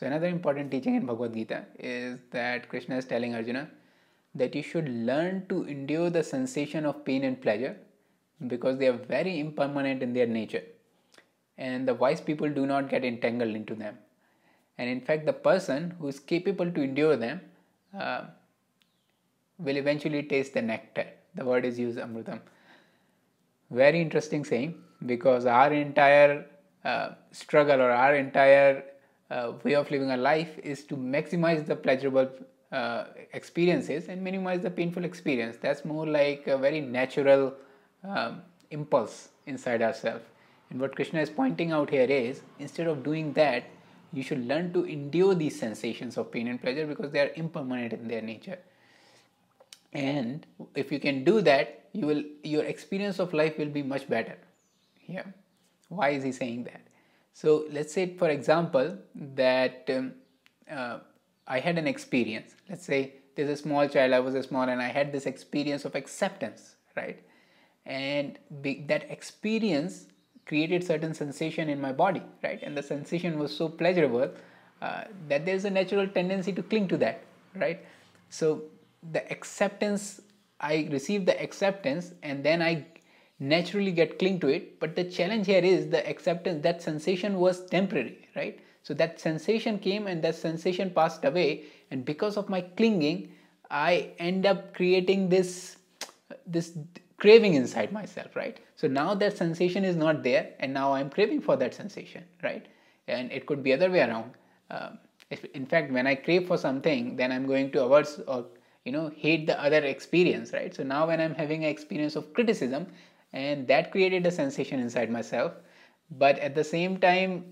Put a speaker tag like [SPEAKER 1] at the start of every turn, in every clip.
[SPEAKER 1] So, another important teaching in Bhagavad Gita is that Krishna is telling Arjuna that you should learn to endure the sensation of pain and pleasure because they are very impermanent in their nature and the wise people do not get entangled into them. And in fact, the person who is capable to endure them uh, will eventually taste the nectar. The word is used amrutam. Very interesting saying because our entire uh, struggle or our entire uh, way of living a life is to maximize the pleasurable uh, experiences and minimize the painful experience. That's more like a very natural um, impulse inside ourselves. And what Krishna is pointing out here is instead of doing that, you should learn to endure these sensations of pain and pleasure because they are impermanent in their nature. And if you can do that, you will your experience of life will be much better. Yeah. Why is he saying that? So let's say, for example, that um, uh, I had an experience. Let's say there's a small child, I was a small, and I had this experience of acceptance, right? And be, that experience created certain sensation in my body, right? And the sensation was so pleasurable uh, that there's a natural tendency to cling to that, right? So the acceptance, I received the acceptance, and then I naturally get cling to it but the challenge here is the acceptance that sensation was temporary right so that sensation came and that sensation passed away and because of my clinging i end up creating this this craving inside myself right so now that sensation is not there and now i'm craving for that sensation right and it could be other way around um, if, in fact when i crave for something then i'm going to averse or you know hate the other experience right so now when i'm having an experience of criticism and that created a sensation inside myself but at the same time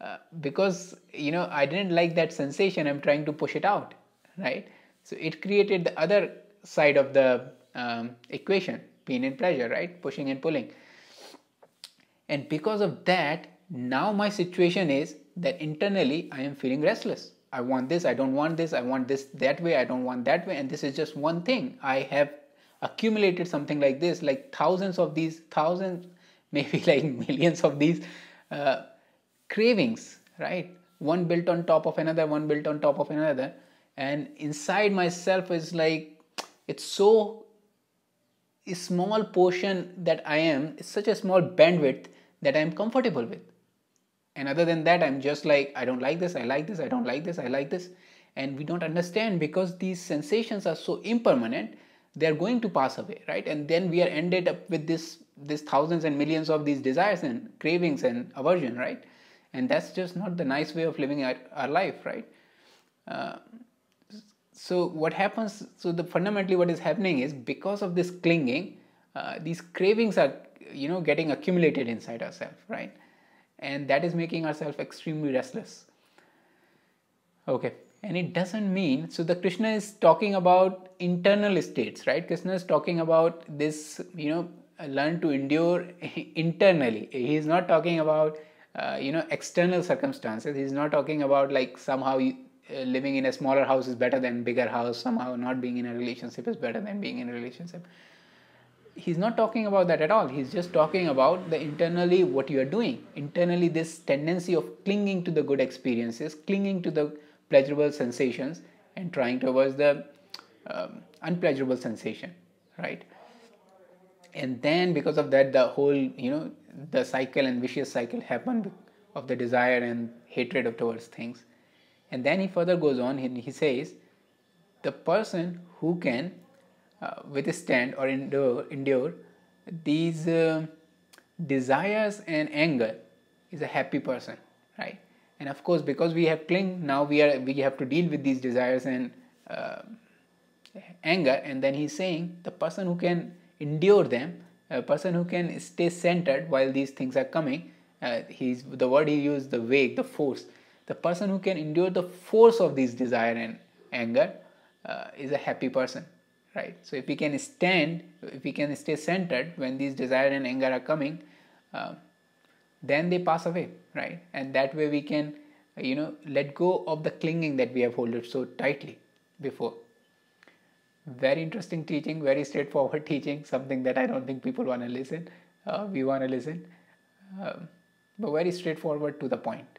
[SPEAKER 1] uh, because you know i didn't like that sensation i'm trying to push it out right so it created the other side of the um, equation pain and pleasure right pushing and pulling and because of that now my situation is that internally i am feeling restless i want this i don't want this i want this that way i don't want that way and this is just one thing i have accumulated something like this like thousands of these thousands maybe like millions of these uh, cravings right one built on top of another one built on top of another and inside myself is like it's so a small portion that i am it's such a small bandwidth that i'm comfortable with and other than that i'm just like i don't like this i like this i don't like this i like this and we don't understand because these sensations are so impermanent they are going to pass away right and then we are ended up with this this thousands and millions of these desires and cravings and aversion right and that's just not the nice way of living our, our life right uh, so what happens so the fundamentally what is happening is because of this clinging uh, these cravings are you know getting accumulated inside ourselves right and that is making ourselves extremely restless okay and it doesn't mean so the krishna is talking about internal states right krishna is talking about this you know learn to endure internally he is not talking about uh, you know external circumstances he's not talking about like somehow you, uh, living in a smaller house is better than bigger house somehow not being in a relationship is better than being in a relationship he's not talking about that at all he's just talking about the internally what you are doing internally this tendency of clinging to the good experiences clinging to the pleasurable sensations and trying towards the um, unpleasurable sensation right and then because of that the whole you know the cycle and vicious cycle happen of the desire and hatred of towards things and then he further goes on and he says the person who can uh, withstand or endure, endure these uh, desires and anger is a happy person right and of course because we have cling now we are we have to deal with these desires and uh, anger and then he's saying the person who can endure them a person who can stay centered while these things are coming uh, he's the word he used the wake the force the person who can endure the force of these desire and anger uh, is a happy person right so if we can stand if we can stay centered when these desire and anger are coming um, then they pass away right and that way we can uh, you know let go of the clinging that we have holded so tightly before very interesting teaching very straightforward teaching something that i don't think people want to listen uh, we want to listen um, but very straightforward to the point